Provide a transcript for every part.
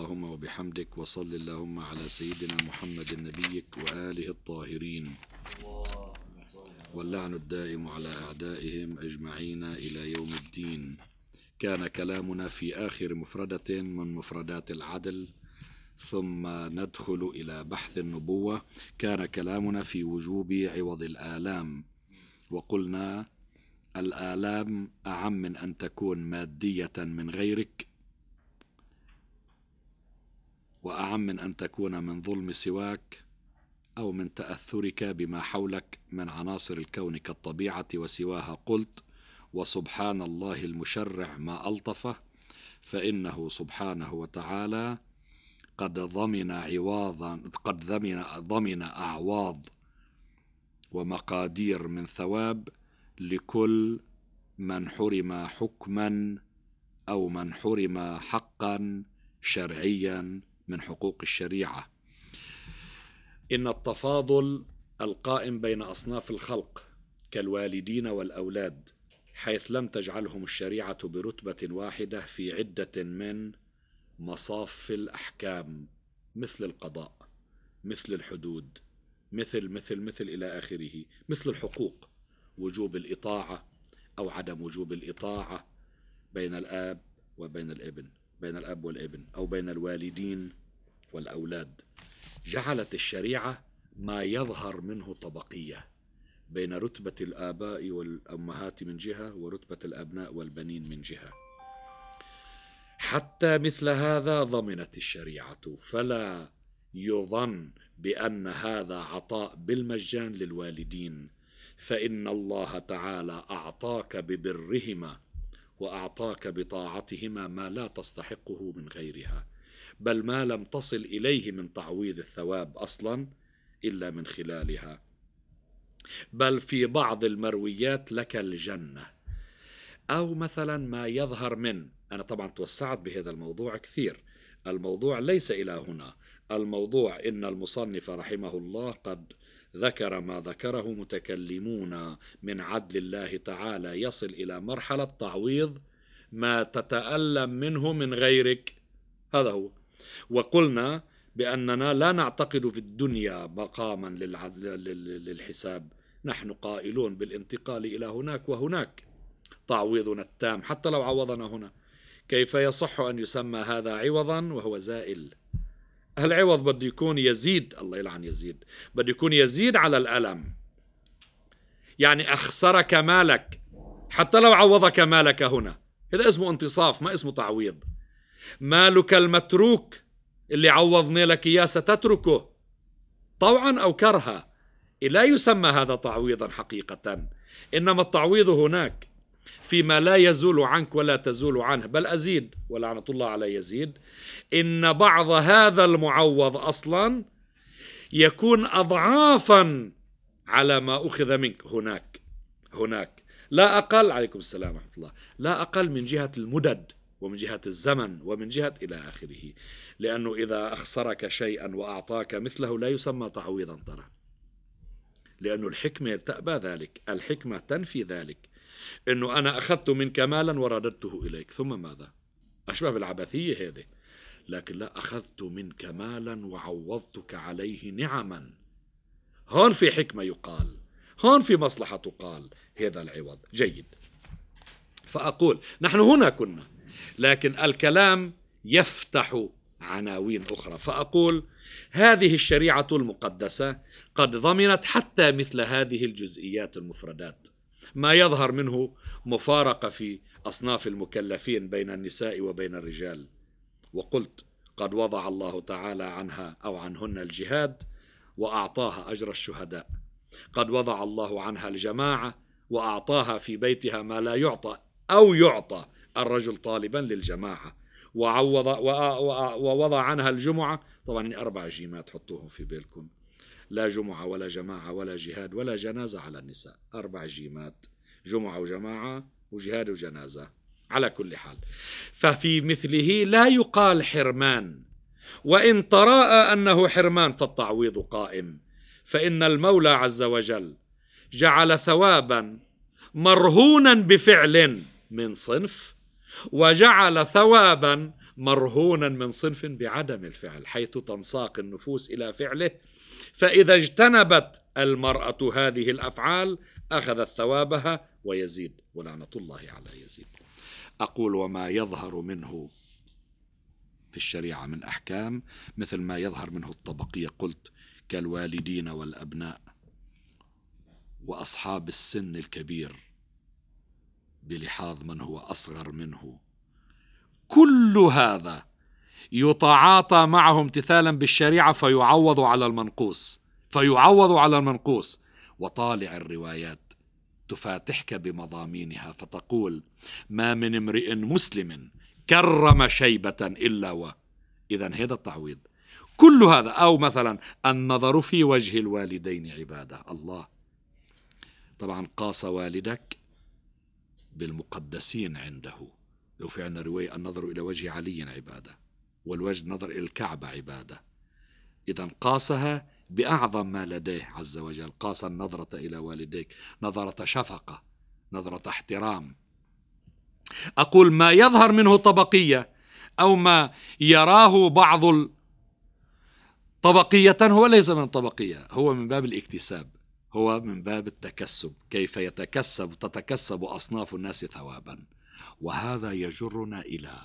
اللهم وبحمدك وصل اللهم على سيدنا محمد نبيك وآله الطاهرين واللعن الدائم على أعدائهم أجمعين إلى يوم الدين كان كلامنا في آخر مفردة من مفردات العدل ثم ندخل إلى بحث النبوة كان كلامنا في وجوب عوض الآلام وقلنا الآلام أعم من أن تكون مادية من غيرك واعم من ان تكون من ظلم سواك او من تاثرك بما حولك من عناصر الكون كالطبيعه وسواها قلت وسبحان الله المشرع ما الطفه فانه سبحانه وتعالى قد ضمن عواضا قد ضمن ضمن اعواض ومقادير من ثواب لكل من حرم حكما او من حرم حقا شرعيا من حقوق الشريعه ان التفاضل القائم بين اصناف الخلق كالوالدين والاولاد حيث لم تجعلهم الشريعه برتبه واحده في عده من مصاف الاحكام مثل القضاء مثل الحدود مثل مثل مثل الى اخره مثل الحقوق وجوب الاطاعه او عدم وجوب الاطاعه بين الاب وبين الابن بين الاب والابن او بين الوالدين والأولاد جعلت الشريعة ما يظهر منه طبقية بين رتبة الآباء والأمهات من جهة ورتبة الأبناء والبنين من جهة حتى مثل هذا ضمنت الشريعة فلا يظن بأن هذا عطاء بالمجان للوالدين فإن الله تعالى أعطاك ببرهما وأعطاك بطاعتهما ما لا تستحقه من غيرها بل ما لم تصل اليه من تعويض الثواب اصلا الا من خلالها بل في بعض المرويات لك الجنه او مثلا ما يظهر من انا طبعا توسعت بهذا الموضوع كثير الموضوع ليس الى هنا الموضوع ان المصنف رحمه الله قد ذكر ما ذكره متكلمون من عدل الله تعالى يصل الى مرحله تعويض ما تتالم منه من غيرك هذا هو وقلنا بأننا لا نعتقد في الدنيا مقاما للحساب نحن قائلون بالانتقال إلى هناك وهناك تعويضنا التام حتى لو عوضنا هنا كيف يصح أن يسمى هذا عوضا وهو زائل العوض بده يكون يزيد الله يلعن يزيد بده يكون يزيد على الألم يعني أخسرك مالك حتى لو عوضك مالك هنا هذا اسمه انتصاف ما اسمه تعويض مالك المتروك اللي عوضني لك إياه ستتركه طوعا أو كرها لا يسمى هذا تعويضا حقيقة إنما التعويض هناك فيما لا يزول عنك ولا تزول عنه بل أزيد ولعنة الله على يزيد إن بعض هذا المعوض أصلا يكون أضعافا على ما أخذ منك هناك هناك لا أقل عليكم السلام ورحمة الله لا أقل من جهة المدد ومن جهة الزمن ومن جهة إلى آخره لأنه إذا أخسرك شيئا وأعطاك مثله لا يسمى تعويضا ترى لأن الحكمة تأبى ذلك الحكمة تنفي ذلك أنه أنا أخذت منك مالا ورددته إليك ثم ماذا أشبه بالعبثية هذه لكن لا أخذت منك مالا وعوضتك عليه نعما هون في حكمة يقال هون في مصلحة تقال هذا العوض جيد فأقول نحن هنا كنا لكن الكلام يفتح عناوين اخرى فاقول هذه الشريعه المقدسه قد ضمنت حتى مثل هذه الجزئيات المفردات ما يظهر منه مفارقه في اصناف المكلفين بين النساء وبين الرجال وقلت قد وضع الله تعالى عنها او عنهن الجهاد واعطاها اجر الشهداء قد وضع الله عنها الجماعه واعطاها في بيتها ما لا يعطى او يعطى الرجل طالبا للجماعة وعوض ووضع عنها الجمعة طبعا يعني أربع جيمات حطوهم في بالكم لا جمعة ولا جماعة ولا جهاد ولا جنازة على النساء أربع جيمات جمعة وجماعة وجهاد وجنازة على كل حال ففي مثله لا يقال حرمان وإن تراءى أنه حرمان فالتعويض قائم فإن المولى عز وجل جعل ثوابا مرهونا بفعل من صنف وجعل ثوابا مرهونا من صنف بعدم الفعل حيث تنساق النفوس الى فعله فاذا اجتنبت المراه هذه الافعال اخذت ثوابها ويزيد ولعنه الله على يزيد اقول وما يظهر منه في الشريعه من احكام مثل ما يظهر منه الطبقيه قلت كالوالدين والابناء واصحاب السن الكبير بلحاظ من هو اصغر منه كل هذا يتعاطى معه امتثالا بالشريعه فيعوض على المنقوص فيعوض على المنقوص وطالع الروايات تفاتحك بمضامينها فتقول ما من امرئ مسلم كرم شيبة إلا و إذا هذا التعويض كل هذا أو مثلا النظر في وجه الوالدين عبادة الله طبعا قاس والدك بالمقدسين عنده لو في عنا رواية النظر إلى وجه علي عبادة والوجه نظر إلى الكعبة عبادة إذا قاسها بأعظم ما لديه عز وجل قاس النظرة إلى والديك نظرة شفقة نظرة احترام أقول ما يظهر منه طبقية أو ما يراه بعض طبقية هو ليس من الطبقية هو من باب الاكتساب هو من باب التكسب كيف يتكسب تتكسب أصناف الناس ثوابا وهذا يجرنا إلى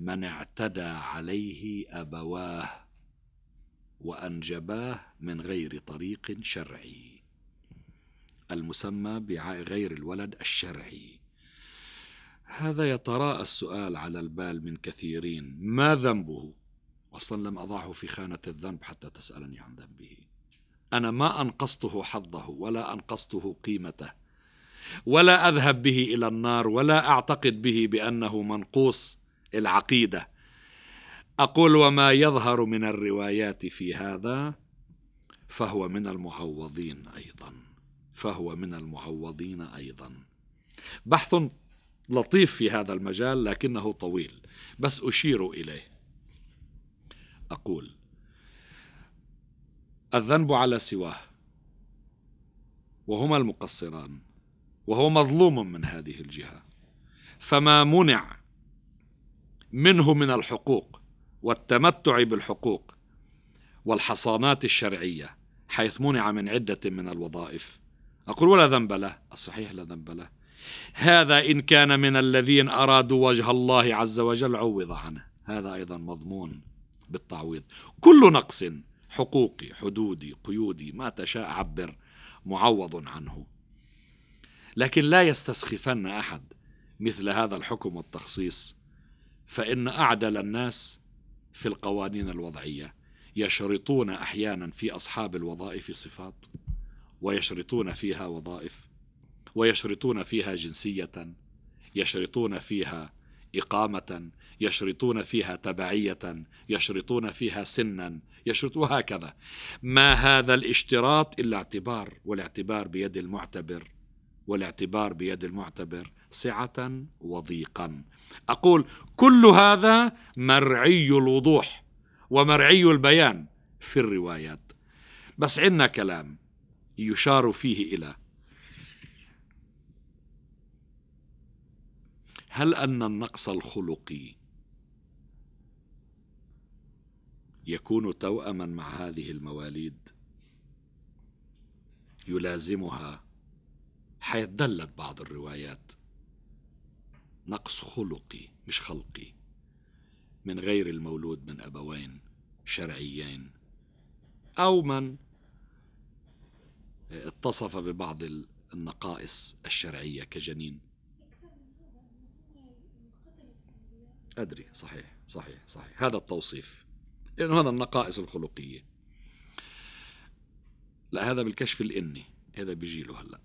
من اعتدى عليه أبواه وأنجباه من غير طريق شرعي المسمى بغير الولد الشرعي هذا يتراءى السؤال على البال من كثيرين ما ذنبه أصلا لم أضعه في خانة الذنب حتى تسألني عن ذنبه أنا ما أنقصته حظه ولا أنقصته قيمته ولا أذهب به إلى النار ولا أعتقد به بأنه منقوص العقيدة أقول وما يظهر من الروايات في هذا فهو من المعوضين أيضا فهو من المعوضين أيضا بحث لطيف في هذا المجال لكنه طويل بس أشير إليه أقول الذنب على سواه وهما المقصران وهو مظلوم من هذه الجهه فما منع منه من الحقوق والتمتع بالحقوق والحصانات الشرعيه حيث منع من عده من الوظائف اقول ولا ذنب له الصحيح لا ذنب له هذا ان كان من الذين ارادوا وجه الله عز وجل عوض عنه هذا ايضا مضمون بالتعويض كل نقص حقوقي حدودي قيودي ما تشاء عبر معوض عنه لكن لا يستسخفن احد مثل هذا الحكم والتخصيص فان اعدل الناس في القوانين الوضعيه يشرطون احيانا في اصحاب الوظائف صفات ويشرطون فيها وظائف ويشرطون فيها جنسيه يشرطون فيها اقامه يشرطون فيها تبعيه يشرطون فيها سنا يشرط هكذا ما هذا الاشتراط إلا اعتبار والاعتبار بيد المعتبر والاعتبار بيد المعتبر سعة وضيقا أقول كل هذا مرعي الوضوح ومرعي البيان في الروايات بس عندنا كلام يشار فيه إلى هل أن النقص الخلقي يكون توأما مع هذه المواليد يلازمها دلت بعض الروايات نقص خلقي مش خلقي من غير المولود من أبوين شرعيين أو من اتصف ببعض النقائص الشرعية كجنين أدري صحيح صحيح صحيح هذا التوصيف لأنه يعني هذا النقائص الخلقية لا هذا بالكشف الإني هذا بيجي له هلأ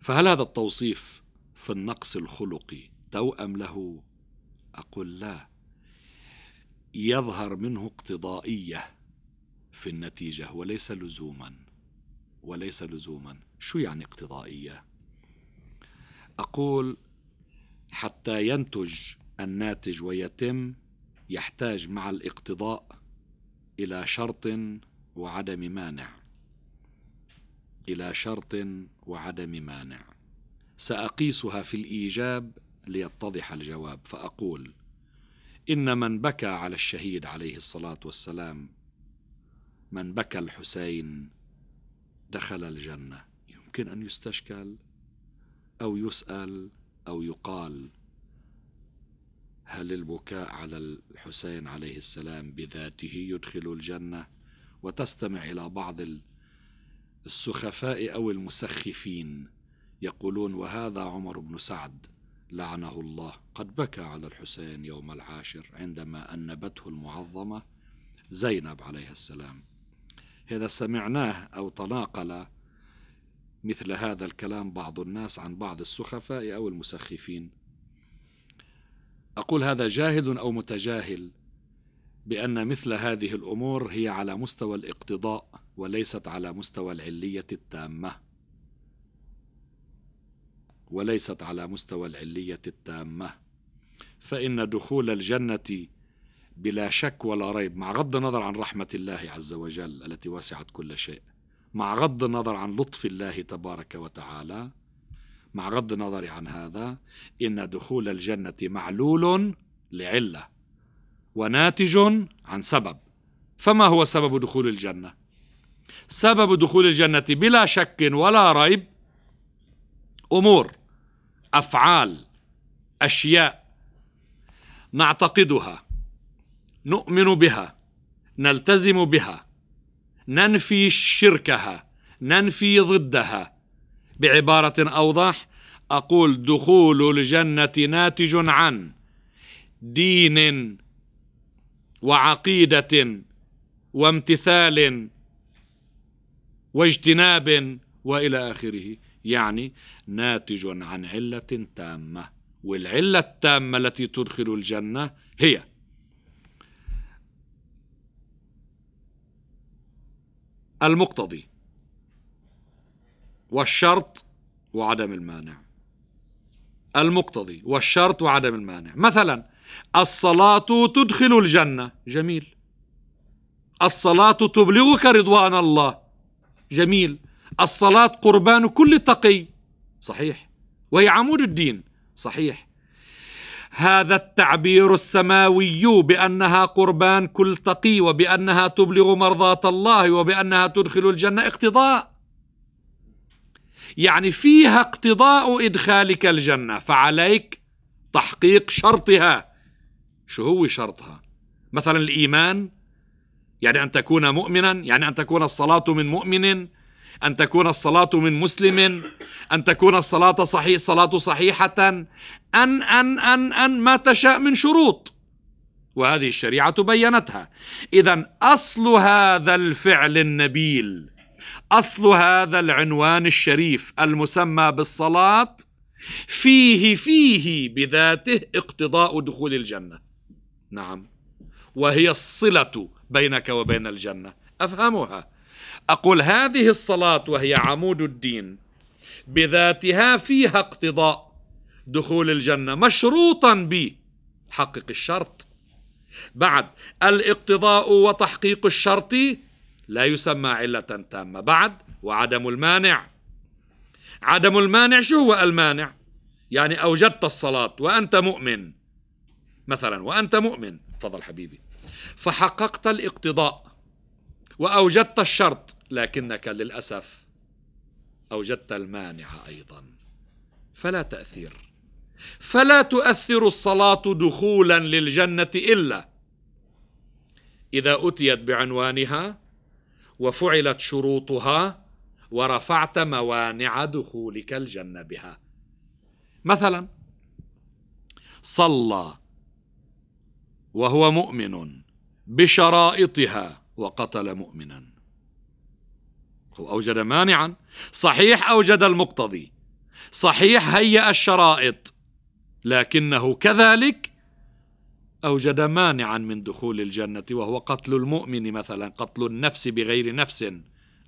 فهل هذا التوصيف في النقص الخلقي توأم له أقول لا يظهر منه اقتضائية في النتيجة وليس لزوما وليس لزوما شو يعني اقتضائية أقول حتى ينتج الناتج ويتم يحتاج مع الاقتضاء الى شرط وعدم مانع الى شرط وعدم مانع ساقيسها في الايجاب ليتضح الجواب فاقول ان من بكى على الشهيد عليه الصلاه والسلام من بكى الحسين دخل الجنه يمكن ان يستشكل او يسال او يقال هل البكاء على الحسين عليه السلام بذاته يدخل الجنه وتستمع الى بعض السخفاء او المسخفين يقولون وهذا عمر بن سعد لعنه الله قد بكى على الحسين يوم العاشر عندما انبته المعظمه زينب عليها السلام هذا سمعناه او تناقل مثل هذا الكلام بعض الناس عن بعض السخفاء او المسخفين أقول هذا جاهل أو متجاهل بأن مثل هذه الأمور هي على مستوى الاقتضاء وليست على مستوى العلية التامة وليست على مستوى العلية التامة فإن دخول الجنة بلا شك ولا ريب مع غض النظر عن رحمة الله عز وجل التي وسعت كل شيء مع غض النظر عن لطف الله تبارك وتعالى مع غض النظر عن هذا إن دخول الجنة معلول لعلة وناتج عن سبب فما هو سبب دخول الجنة؟ سبب دخول الجنة بلا شك ولا ريب أمور أفعال أشياء نعتقدها نؤمن بها نلتزم بها ننفي شركها ننفي ضدها بعبارة أوضح أقول دخول الجنة ناتج عن دين وعقيدة وامتثال واجتناب والى اخره يعني ناتج عن عله تامه والعله التامه التي تدخل الجنه هي المقتضي والشرط وعدم المانع المقتضي والشرط وعدم المانع مثلا الصلاة تدخل الجنة جميل الصلاة تبلغك رضوان الله جميل الصلاة قربان كل تقي صحيح وهي عمود الدين صحيح هذا التعبير السماوي بانها قربان كل تقي وبانها تبلغ مرضاه الله وبانها تدخل الجنه اقتضاء يعني فيها اقتضاء إدخالك الجنة فعليك تحقيق شرطها شو هو شرطها مثلا الإيمان يعني أن تكون مؤمنا يعني أن تكون الصلاة من مؤمن أن تكون الصلاة من مسلم أن تكون الصلاة صحيح صلاة صحيحة أن أن أن أن ما تشاء من شروط وهذه الشريعة بينتها إذا أصل هذا الفعل النبيل اصل هذا العنوان الشريف المسمى بالصلاه فيه فيه بذاته اقتضاء دخول الجنه نعم وهي الصله بينك وبين الجنه افهمها اقول هذه الصلاه وهي عمود الدين بذاتها فيها اقتضاء دخول الجنه مشروطا ب حقق الشرط بعد الاقتضاء وتحقيق الشرط لا يسمى علة تامة بعد وعدم المانع عدم المانع شو هو المانع يعني أوجدت الصلاة وأنت مؤمن مثلا وأنت مؤمن تفضل حبيبي فحققت الاقتضاء وأوجدت الشرط لكنك للأسف أوجدت المانع أيضا فلا تأثير فلا تؤثر الصلاة دخولا للجنة إلا إذا أتيت بعنوانها وفعلت شروطها ورفعت موانع دخولك الجنه بها مثلا صلى وهو مؤمن بشرائطها وقتل مؤمنا هو أوجد مانعا صحيح أوجد المقتضي صحيح هيأ الشرائط لكنه كذلك أوجد مانعا من دخول الجنة وهو قتل المؤمن مثلا قتل النفس بغير نفس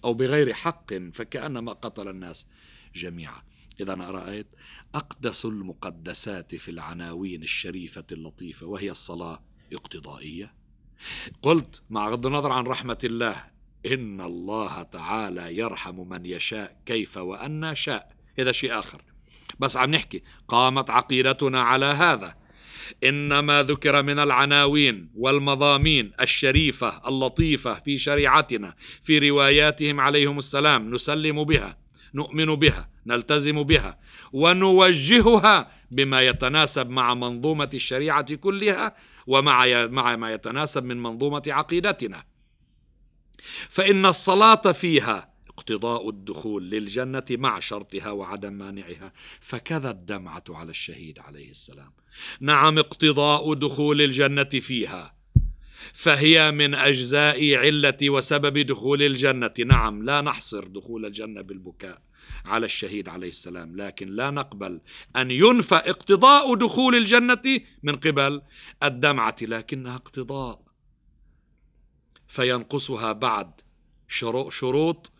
أو بغير حق فكأنما قتل الناس جميعا إذا أرأيت أقدس المقدسات في العناوين الشريفة اللطيفة وهي الصلاة اقتضائية قلت مع غض النظر عن رحمة الله إن الله تعالى يرحم من يشاء كيف وأن شاء هذا شيء آخر بس عم نحكي قامت عقيدتنا على هذا انما ذكر من العناوين والمضامين الشريفه اللطيفه في شريعتنا في رواياتهم عليهم السلام نسلم بها نؤمن بها نلتزم بها ونوجهها بما يتناسب مع منظومه الشريعه كلها ومع مع ما يتناسب من منظومه عقيدتنا فان الصلاه فيها اقتضاء الدخول للجنة مع شرطها وعدم مانعها فكذا الدمعة على الشهيد عليه السلام نعم اقتضاء دخول الجنة فيها فهي من أجزاء علة وسبب دخول الجنة نعم لا نحصر دخول الجنة بالبكاء على الشهيد عليه السلام لكن لا نقبل أن ينفى اقتضاء دخول الجنة من قبل الدمعة لكنها اقتضاء فينقصها بعد شروط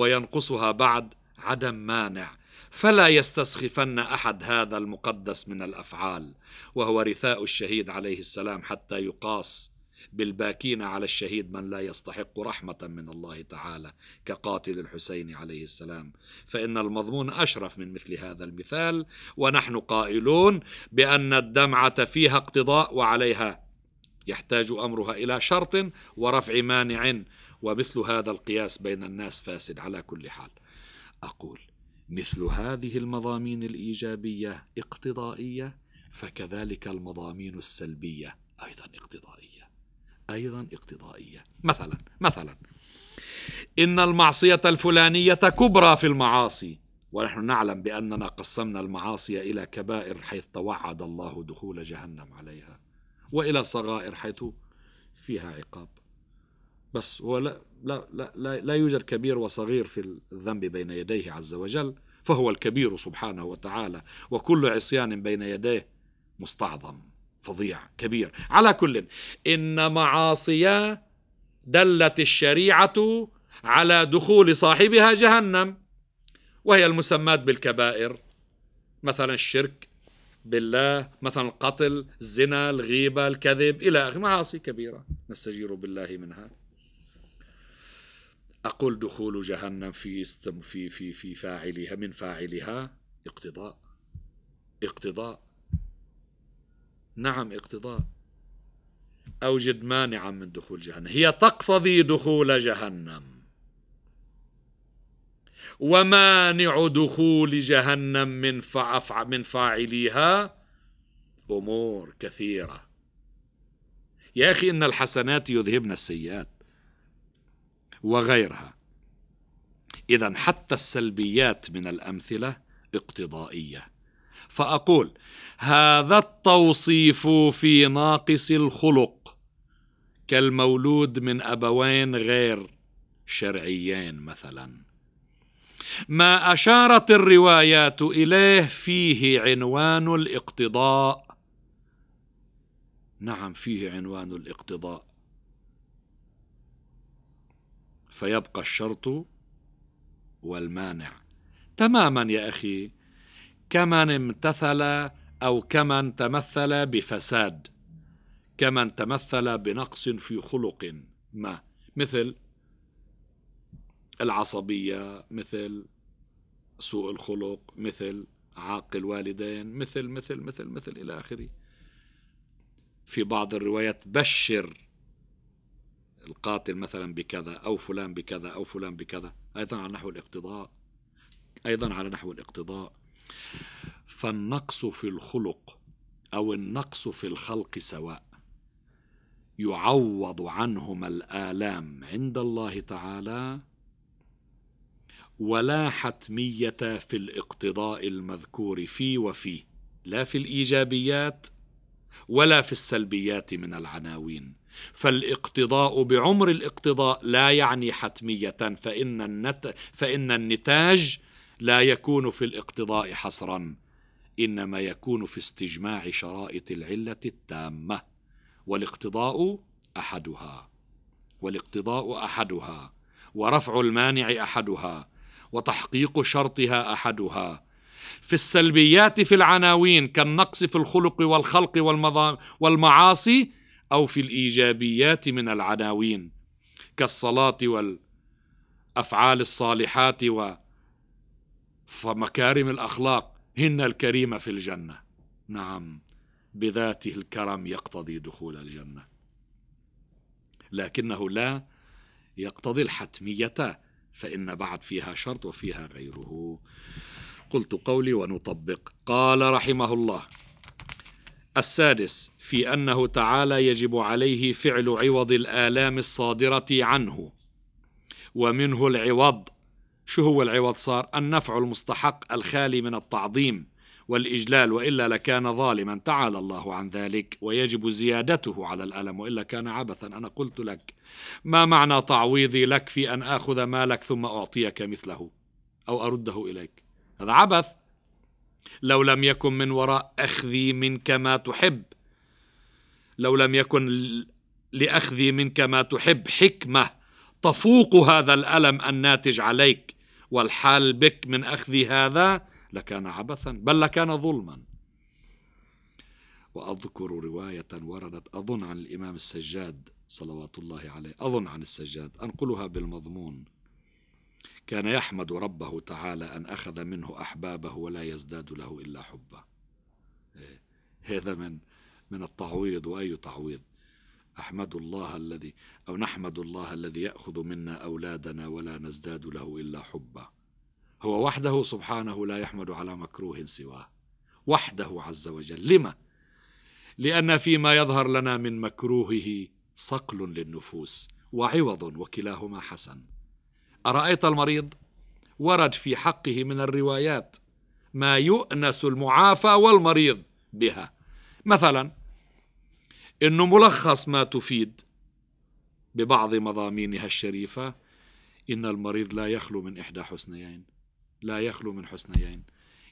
وينقصها بعد عدم مانع فلا يستسخفن احد هذا المقدس من الافعال وهو رثاء الشهيد عليه السلام حتى يقاس بالباكين على الشهيد من لا يستحق رحمه من الله تعالى كقاتل الحسين عليه السلام فان المضمون اشرف من مثل هذا المثال ونحن قائلون بان الدمعه فيها اقتضاء وعليها يحتاج امرها الى شرط ورفع مانع ومثل هذا القياس بين الناس فاسد على كل حال اقول مثل هذه المضامين الايجابيه اقتضائيه فكذلك المضامين السلبيه ايضا اقتضائيه ايضا اقتضائيه مثلا مثلا ان المعصيه الفلانيه كبرى في المعاصي ونحن نعلم باننا قسمنا المعاصي الى كبائر حيث توعد الله دخول جهنم عليها والى صغائر حيث فيها عقاب بس هو لا لا لا, لا, يوجد كبير وصغير في الذنب بين يديه عز وجل فهو الكبير سبحانه وتعالى وكل عصيان بين يديه مستعظم فظيع كبير على كل إن معاصيا دلت الشريعة على دخول صاحبها جهنم وهي المسماة بالكبائر مثلا الشرك بالله مثلا القتل الزنا الغيبة الكذب إلى آخره معاصي كبيرة نستجير بالله منها أقول دخول جهنم في في في في فاعلها من فاعلها اقتضاء اقتضاء نعم اقتضاء أوجد مانعا من دخول جهنم هي تقتضي دخول جهنم ومانع دخول جهنم من فعف من فاعليها أمور كثيرة يا أخي إن الحسنات يذهبن السيئات وغيرها إذا حتى السلبيات من الأمثلة اقتضائية فأقول هذا التوصيف في ناقص الخلق كالمولود من أبوين غير شرعيين مثلا ما أشارت الروايات إليه فيه عنوان الاقتضاء نعم فيه عنوان الاقتضاء فيبقى الشرط والمانع تماما يا اخي كمن امتثل او كمن تمثل بفساد كمن تمثل بنقص في خلق ما مثل العصبيه مثل سوء الخلق مثل عاق الوالدين مثل مثل مثل مثل الى اخره في بعض الروايات بشر القاتل مثلا بكذا أو فلان بكذا أو فلان بكذا أيضا على نحو الاقتضاء أيضا على نحو الاقتضاء فالنقص في الخلق أو النقص في الخلق سواء يعوض عنهما الآلام عند الله تعالى ولا حتمية في الاقتضاء المذكور في وفي لا في الإيجابيات ولا في السلبيات من العناوين فالاقتضاء بعمر الاقتضاء لا يعني حتمية فإن, النت فإن النتاج لا يكون في الاقتضاء حصرا إنما يكون في استجماع شرائط العلة التامة والاقتضاء أحدها والاقتضاء أحدها ورفع المانع أحدها وتحقيق شرطها أحدها في السلبيات في العناوين كالنقص في الخلق والخلق والمعاصي أو في الإيجابيات من العناوين كالصلاة والأفعال الصالحات ومكارم الأخلاق هن الكريمة في الجنة نعم بذاته الكرم يقتضي دخول الجنة لكنه لا يقتضي الحتمية فإن بعد فيها شرط وفيها غيره قلت قولي ونطبق قال رحمه الله السادس في انه تعالى يجب عليه فعل عوض الالام الصادره عنه ومنه العوض شو هو العوض صار النفع المستحق الخالي من التعظيم والاجلال والا لكان ظالما تعالى الله عن ذلك ويجب زيادته على الالم والا كان عبثا انا قلت لك ما معنى تعويضي لك في ان اخذ مالك ثم اعطيك مثله او ارده اليك هذا عبث لو لم يكن من وراء اخذي منك ما تحب لو لم يكن لاخذي منك ما تحب حكمه تفوق هذا الالم الناتج عليك والحال بك من اخذي هذا لكان عبثا بل لكان ظلما واذكر روايه وردت اظن عن الامام السجاد صلوات الله عليه اظن عن السجاد انقلها بالمضمون كان يحمد ربه تعالى أن أخذ منه أحبابه ولا يزداد له إلا حبه إيه، هذا من من التعويض وأي تعويض أحمد الله الذي أو نحمد الله الذي يأخذ منا أولادنا ولا نزداد له إلا حبا هو وحده سبحانه لا يحمد على مكروه سواه وحده عز وجل لما؟ لأن فيما يظهر لنا من مكروهه صقل للنفوس وعوض وكلاهما حسن أرأيت المريض ورد في حقه من الروايات ما يؤنس المعافى والمريض بها مثلا انه ملخص ما تفيد ببعض مضامينها الشريفه ان المريض لا يخلو من احدى حسنيين لا يخلو من حسنيين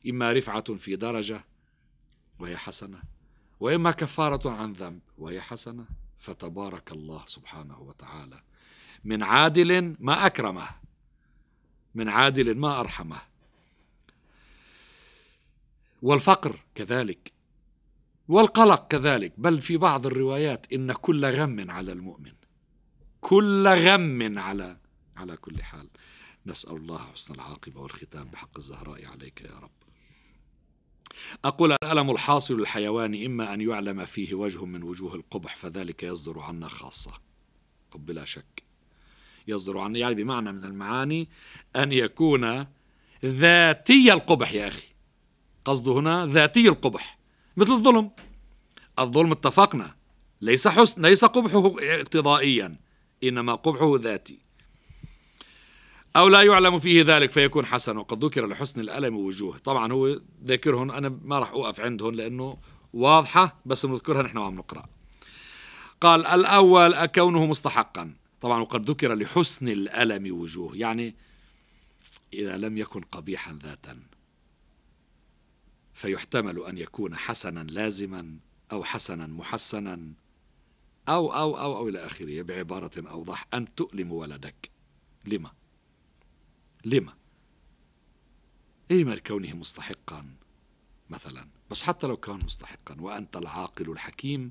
اما رفعه في درجه وهي حسنه واما كفاره عن ذنب وهي حسنه فتبارك الله سبحانه وتعالى من عادل ما أكرمه من عادل ما أرحمه والفقر كذلك والقلق كذلك بل في بعض الروايات إن كل غم على المؤمن كل غم على على كل حال نسأل الله حسن العاقبة والختام بحق الزهراء عليك يا رب أقول الألم الحاصل للحيوان إما أن يعلم فيه وجه من وجوه القبح فذلك يصدر عنا خاصة قب شك يصدر عنه يعني بمعنى من المعاني أن يكون ذاتي القبح يا أخي قصده هنا ذاتي القبح مثل الظلم الظلم اتفقنا ليس حسن ليس قبحه اقتضائيا إنما قبحه ذاتي أو لا يعلم فيه ذلك فيكون حسن وقد ذكر لحسن الألم وجوه طبعا هو ذكرهم أنا ما راح أوقف عندهم لأنه واضحة بس بنذكرها نحن وعم نقرأ قال الأول أكونه مستحقا طبعا وقد ذكر لحسن الألم وجوه يعني إذا لم يكن قبيحا ذاتا فيحتمل أن يكون حسنا لازما أو حسنا محسنا أو أو أو أو إلى آخره بعبارة أوضح أن تؤلم ولدك لما لما إيما لكونه مستحقا مثلا بس حتى لو كان مستحقا وأنت العاقل الحكيم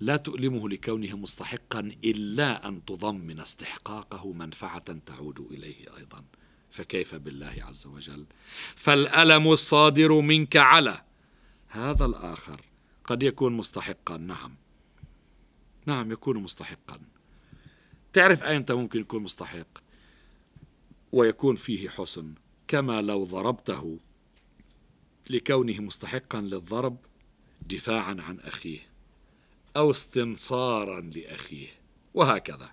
لا تؤلمه لكونه مستحقا إلا أن تضمن استحقاقه منفعة تعود إليه أيضا فكيف بالله عز وجل فالألم الصادر منك على هذا الآخر قد يكون مستحقا نعم نعم يكون مستحقا تعرف أيمتى ممكن يكون مستحق ويكون فيه حسن كما لو ضربته لكونه مستحقا للضرب دفاعا عن أخيه أو استنصارا لأخيه وهكذا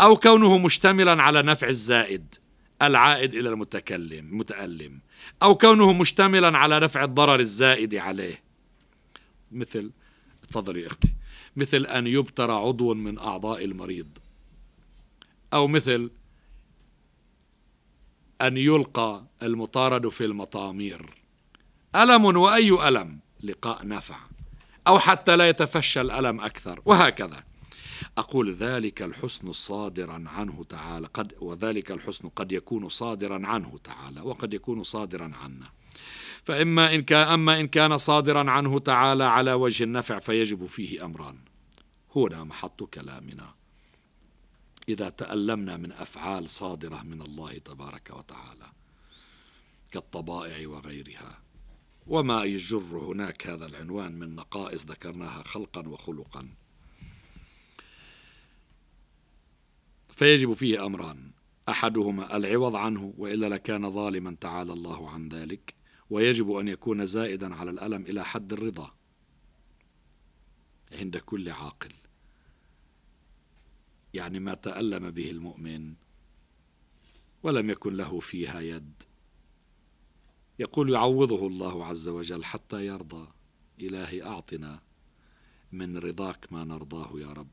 أو كونه مشتملا على نفع الزائد العائد إلى المتكلم المتألم أو كونه مشتملا على نفع الضرر الزائد عليه مثل تفضلي يا أختي مثل أن يبتر عضو من أعضاء المريض أو مثل أن يلقى المطارد في المطامير ألم وأي ألم لقاء نفع أو حتى لا يتفشى الألم أكثر وهكذا أقول ذلك الحسن صادرا عنه تعالى قد وذلك الحسن قد يكون صادرا عنه تعالى وقد يكون صادرا عنا فإما إن كان أما إن كان صادرا عنه تعالى على وجه النفع فيجب فيه أمران هنا محط كلامنا إذا تألمنا من أفعال صادرة من الله تبارك وتعالى كالطبائع وغيرها وما يجر هناك هذا العنوان من نقائص ذكرناها خلقا وخلقا فيجب فيه امران احدهما العوض عنه والا لكان ظالما تعالى الله عن ذلك ويجب ان يكون زائدا على الالم الى حد الرضا عند كل عاقل يعني ما تالم به المؤمن ولم يكن له فيها يد يقول يعوضه الله عز وجل حتى يرضى إلهي أعطنا من رضاك ما نرضاه يا رب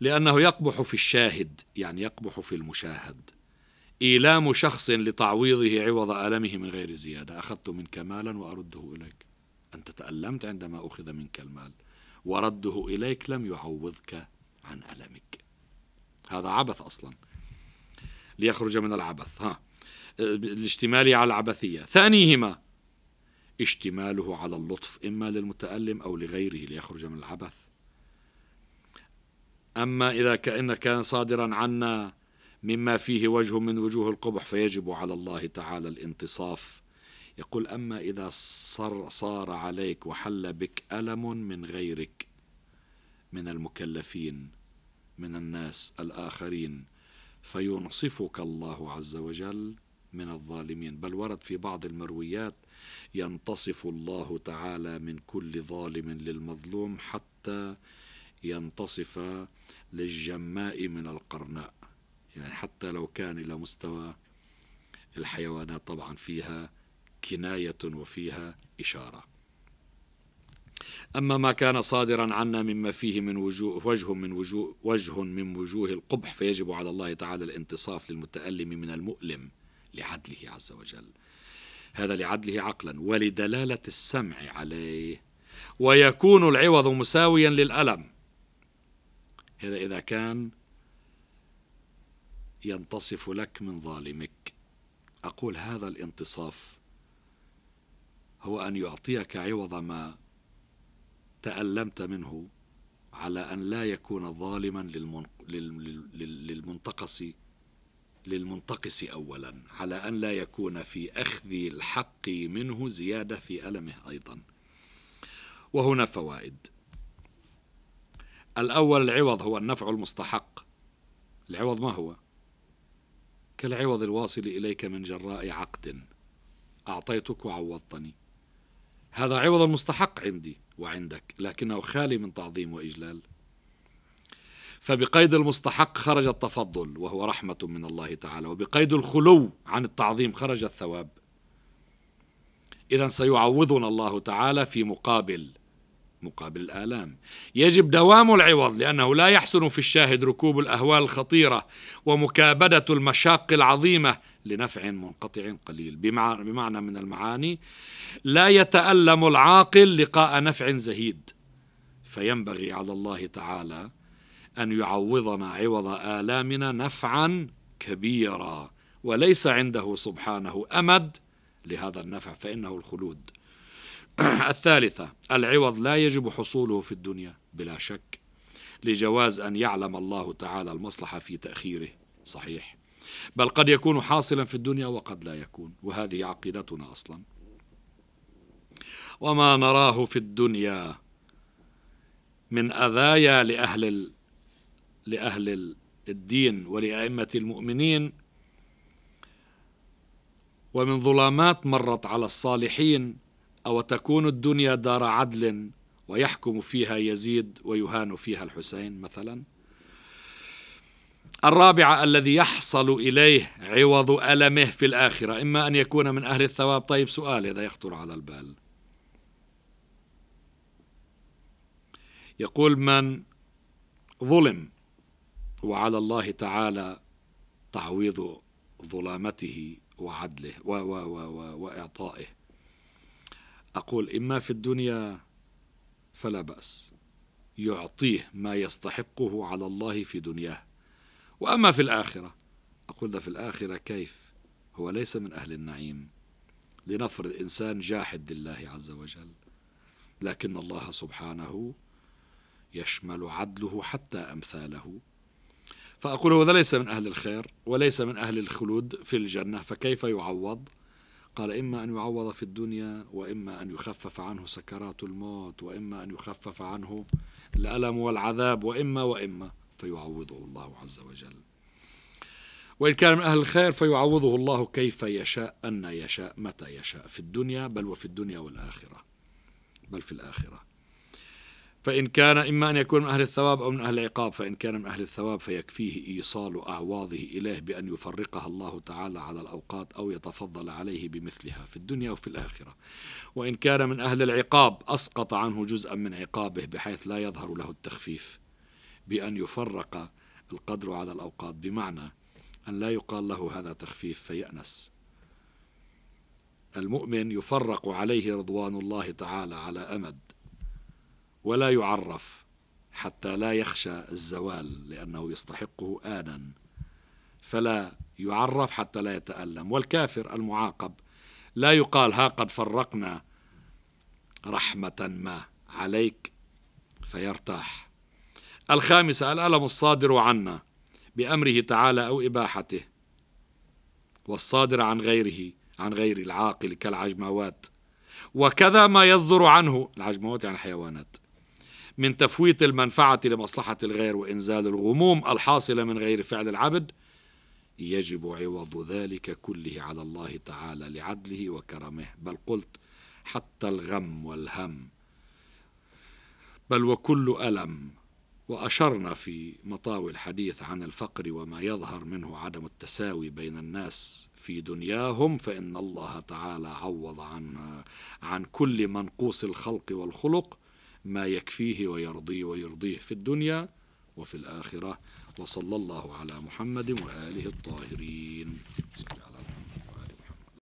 لأنه يقبح في الشاهد يعني يقبح في المشاهد إيلام شخص لتعويضه عوض ألمه من غير زيادة أخذت منك مالا وأرده إليك أنت تألمت عندما أخذ منك المال ورده إليك لم يعوضك عن ألمك هذا عبث أصلا ليخرج من العبث ها الاشتمال على العبثية ثانيهما اشتماله على اللطف إما للمتألم أو لغيره ليخرج من العبث أما إذا كأن كان صادرا عنا مما فيه وجه من وجوه القبح فيجب على الله تعالى الانتصاف يقول أما إذا صار, صار عليك وحل بك ألم من غيرك من المكلفين من الناس الآخرين فينصفك الله عز وجل من الظالمين بل ورد في بعض المرويات ينتصف الله تعالى من كل ظالم للمظلوم حتى ينتصف للجماء من القرناء يعني حتى لو كان إلى مستوى الحيوانات طبعا فيها كناية وفيها إشارة أما ما كان صادرا عنا مما فيه من وجوه وجه من وجوه وجه من وجوه القبح فيجب على الله تعالى الانتصاف للمتألم من المؤلم لعدله عز وجل هذا لعدله عقلا ولدلالة السمع عليه ويكون العوض مساويا للألم هذا إذا كان ينتصف لك من ظالمك أقول هذا الانتصاف هو أن يعطيك عوض ما تألمت منه على أن لا يكون ظالما للمنتقص للمنتقص اولا على ان لا يكون في اخذ الحق منه زياده في المه ايضا وهنا فوائد الاول العوض هو النفع المستحق العوض ما هو كالعوض الواصل اليك من جراء عقد اعطيتك وعوضتني هذا عوض المستحق عندي وعندك لكنه خالي من تعظيم واجلال فبقيد المستحق خرج التفضل وهو رحمة من الله تعالى وبقيد الخلو عن التعظيم خرج الثواب إذا سيعوضنا الله تعالى في مقابل مقابل الآلام يجب دوام العوض لأنه لا يحسن في الشاهد ركوب الأهوال الخطيرة ومكابدة المشاق العظيمة لنفع منقطع قليل بمعنى من المعاني لا يتألم العاقل لقاء نفع زهيد فينبغي على الله تعالى أن يعوضنا عوض آلامنا نفعا كبيرا وليس عنده سبحانه أمد لهذا النفع فإنه الخلود الثالثة العوض لا يجب حصوله في الدنيا بلا شك لجواز أن يعلم الله تعالى المصلحة في تأخيره صحيح بل قد يكون حاصلا في الدنيا وقد لا يكون وهذه عقيدتنا أصلا وما نراه في الدنيا من أذايا لأهل لأهل الدين ولأئمة المؤمنين ومن ظلامات مرت على الصالحين أو تكون الدنيا دار عدل ويحكم فيها يزيد ويهان فيها الحسين مثلا الرابعة الذي يحصل إليه عوض ألمه في الآخرة إما أن يكون من أهل الثواب طيب سؤال إذا يخطر على البال يقول من ظلم وعلى الله تعالى تعويض ظلامته وعدله و و و و وإعطائه أقول إما في الدنيا فلا بأس يعطيه ما يستحقه على الله في دنياه وأما في الآخرة أقول ده في الآخرة كيف هو ليس من أهل النعيم لنفرض إنسان جاحد لله عز وجل لكن الله سبحانه يشمل عدله حتى أمثاله فأقول هو ليس من أهل الخير وليس من أهل الخلود في الجنة فكيف يعوض قال إما أن يعوض في الدنيا وإما أن يخفف عنه سكرات الموت وإما أن يخفف عنه الألم والعذاب وإما وإما فيعوضه الله عز وجل وإن كان من أهل الخير فيعوضه الله كيف يشاء أن يشاء متى يشاء في الدنيا بل وفي الدنيا والآخرة بل في الآخرة فإن كان إما أن يكون من أهل الثواب أو من أهل العقاب فإن كان من أهل الثواب فيكفيه إيصال أعواضه إليه بأن يفرقها الله تعالى على الأوقات أو يتفضل عليه بمثلها في الدنيا وفي الآخرة وإن كان من أهل العقاب أسقط عنه جزءا من عقابه بحيث لا يظهر له التخفيف بأن يفرق القدر على الأوقات بمعنى أن لا يقال له هذا تخفيف فيأنس المؤمن يفرق عليه رضوان الله تعالى على أمد ولا يعرف حتى لا يخشى الزوال لأنه يستحقه آنا فلا يعرف حتى لا يتألم والكافر المعاقب لا يقال ها قد فرقنا رحمة ما عليك فيرتاح الخامسة الألم الصادر عنا بأمره تعالى أو إباحته والصادر عن غيره عن غير العاقل كالعجموات وكذا ما يصدر عنه العجموات يعني الحيوانات من تفويت المنفعة لمصلحة الغير وإنزال الغموم الحاصلة من غير فعل العبد يجب عوض ذلك كله على الله تعالى لعدله وكرمه بل قلت حتى الغم والهم بل وكل ألم وأشرنا في مطاوي الحديث عن الفقر وما يظهر منه عدم التساوي بين الناس في دنياهم فإن الله تعالى عوض عنها عن كل منقوص الخلق والخلق ما يكفيه ويرضيه ويرضيه في الدنيا وفي الآخرة وصلى الله على محمد وآله الطاهرين